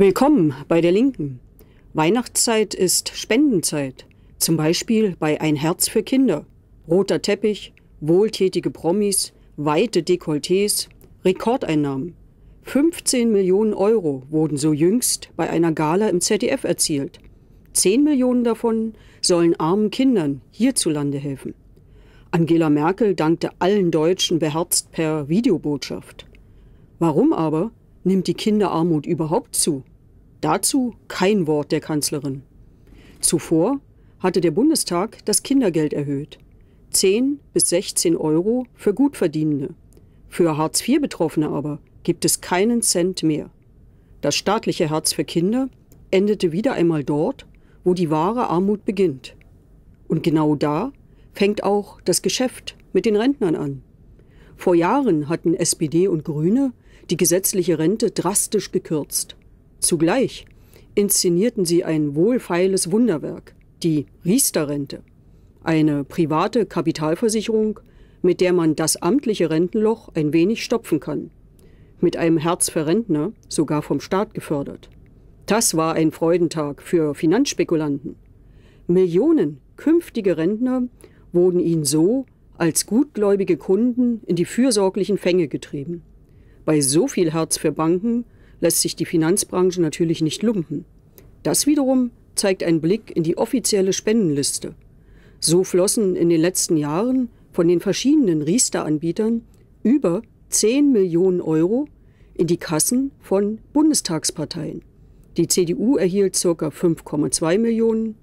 Willkommen bei der Linken. Weihnachtszeit ist Spendenzeit. Zum Beispiel bei Ein Herz für Kinder. Roter Teppich, wohltätige Promis, weite Dekolletés, Rekordeinnahmen. 15 Millionen Euro wurden so jüngst bei einer Gala im ZDF erzielt. 10 Millionen davon sollen armen Kindern hierzulande helfen. Angela Merkel dankte allen Deutschen beherzt per Videobotschaft. Warum aber nimmt die Kinderarmut überhaupt zu? Dazu kein Wort der Kanzlerin. Zuvor hatte der Bundestag das Kindergeld erhöht. 10 bis 16 Euro für Gutverdienende. Für Hartz-IV-Betroffene aber gibt es keinen Cent mehr. Das staatliche Herz für Kinder endete wieder einmal dort, wo die wahre Armut beginnt. Und genau da fängt auch das Geschäft mit den Rentnern an. Vor Jahren hatten SPD und Grüne die gesetzliche Rente drastisch gekürzt. Zugleich inszenierten sie ein wohlfeiles Wunderwerk, die Riester-Rente, eine private Kapitalversicherung, mit der man das amtliche Rentenloch ein wenig stopfen kann. Mit einem Herz für Rentner, sogar vom Staat gefördert. Das war ein Freudentag für Finanzspekulanten. Millionen künftige Rentner wurden ihnen so als gutgläubige Kunden in die fürsorglichen Fänge getrieben. Bei so viel Herz für Banken lässt sich die Finanzbranche natürlich nicht lumpen. Das wiederum zeigt ein Blick in die offizielle Spendenliste. So flossen in den letzten Jahren von den verschiedenen Riester-Anbietern über 10 Millionen Euro in die Kassen von Bundestagsparteien. Die CDU erhielt ca. 5,2 Millionen,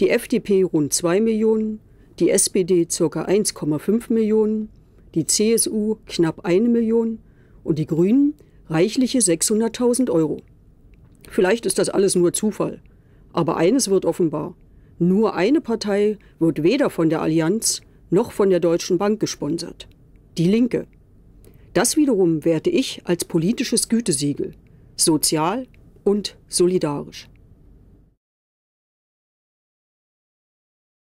die FDP rund 2 Millionen, die SPD ca. 1,5 Millionen, die CSU knapp 1 Million und die Grünen reichliche 600.000 Euro. Vielleicht ist das alles nur Zufall. Aber eines wird offenbar. Nur eine Partei wird weder von der Allianz noch von der Deutschen Bank gesponsert. Die Linke. Das wiederum werte ich als politisches Gütesiegel. Sozial und solidarisch.